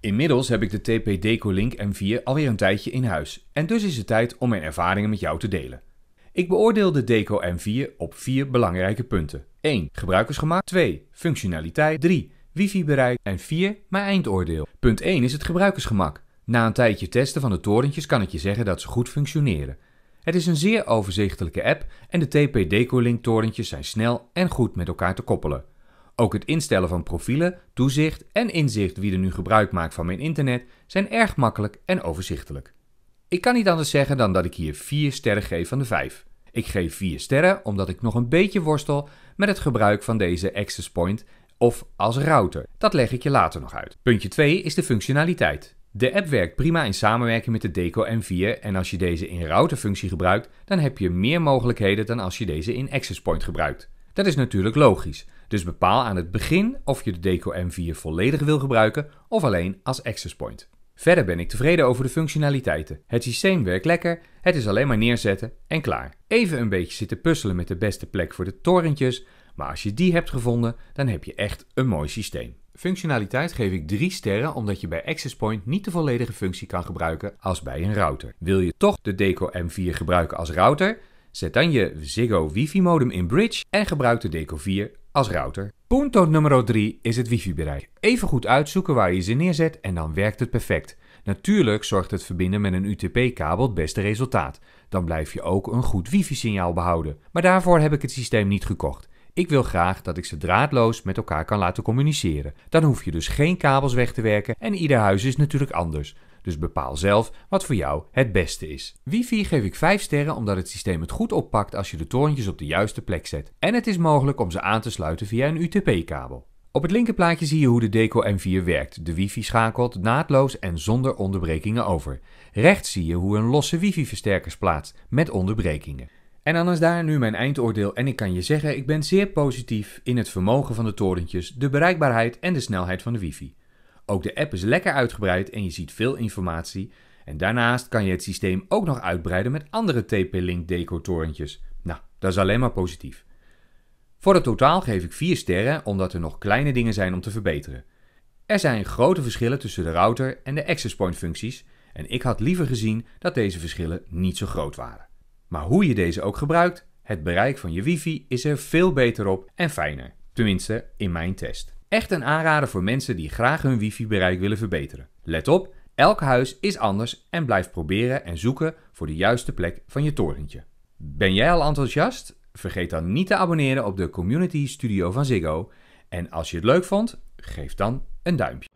Inmiddels heb ik de TP Decolink M4 alweer een tijdje in huis en dus is het tijd om mijn ervaringen met jou te delen. Ik beoordeel de Deco M4 op vier belangrijke punten. 1. Gebruikersgemak, 2. Functionaliteit. 3. Wifi bereik. En 4. Mijn eindoordeel. Punt 1 is het gebruikersgemak. Na een tijdje testen van de torentjes kan ik je zeggen dat ze goed functioneren. Het is een zeer overzichtelijke app en de TP Decolink torentjes zijn snel en goed met elkaar te koppelen. Ook het instellen van profielen, toezicht en inzicht wie er nu gebruik maakt van mijn internet zijn erg makkelijk en overzichtelijk. Ik kan niet anders zeggen dan dat ik hier 4 sterren geef van de 5. Ik geef 4 sterren omdat ik nog een beetje worstel met het gebruik van deze access point of als router. Dat leg ik je later nog uit. Puntje 2 is de functionaliteit. De app werkt prima in samenwerking met de Deco M4 en als je deze in routerfunctie gebruikt, dan heb je meer mogelijkheden dan als je deze in access point gebruikt. Dat is natuurlijk logisch, dus bepaal aan het begin of je de Deco M4 volledig wil gebruiken of alleen als access point. Verder ben ik tevreden over de functionaliteiten. Het systeem werkt lekker, het is alleen maar neerzetten en klaar. Even een beetje zitten puzzelen met de beste plek voor de torentjes, maar als je die hebt gevonden, dan heb je echt een mooi systeem. Functionaliteit geef ik 3 sterren omdat je bij Access Point niet de volledige functie kan gebruiken als bij een router. Wil je toch de Deco M4 gebruiken als router, Zet dan je Ziggo wifi modem in bridge en gebruik de Deco 4 als router. Punto nummer 3 is het wifi bereik. Even goed uitzoeken waar je ze neerzet en dan werkt het perfect. Natuurlijk zorgt het verbinden met een UTP-kabel het beste resultaat. Dan blijf je ook een goed wifi-signaal behouden. Maar daarvoor heb ik het systeem niet gekocht. Ik wil graag dat ik ze draadloos met elkaar kan laten communiceren. Dan hoef je dus geen kabels weg te werken en ieder huis is natuurlijk anders dus bepaal zelf wat voor jou het beste is. Wifi geef ik 5 sterren omdat het systeem het goed oppakt als je de torentjes op de juiste plek zet. En het is mogelijk om ze aan te sluiten via een UTP-kabel. Op het linkerplaatje zie je hoe de Deco M4 werkt. De wifi schakelt naadloos en zonder onderbrekingen over. Rechts zie je hoe een losse wifi-versterkers plaatst met onderbrekingen. En dan is daar nu mijn eindoordeel en ik kan je zeggen, ik ben zeer positief in het vermogen van de torentjes, de bereikbaarheid en de snelheid van de wifi. Ook de app is lekker uitgebreid en je ziet veel informatie. En daarnaast kan je het systeem ook nog uitbreiden met andere TP-Link decotorentjes. Nou, dat is alleen maar positief. Voor het totaal geef ik 4 sterren omdat er nog kleine dingen zijn om te verbeteren. Er zijn grote verschillen tussen de router en de access point functies en ik had liever gezien dat deze verschillen niet zo groot waren. Maar hoe je deze ook gebruikt, het bereik van je wifi is er veel beter op en fijner. Tenminste, in mijn test. Echt een aanrader voor mensen die graag hun wifi-bereik willen verbeteren. Let op, elk huis is anders en blijf proberen en zoeken voor de juiste plek van je torentje. Ben jij al enthousiast? Vergeet dan niet te abonneren op de Community Studio van Ziggo. En als je het leuk vond, geef dan een duimpje.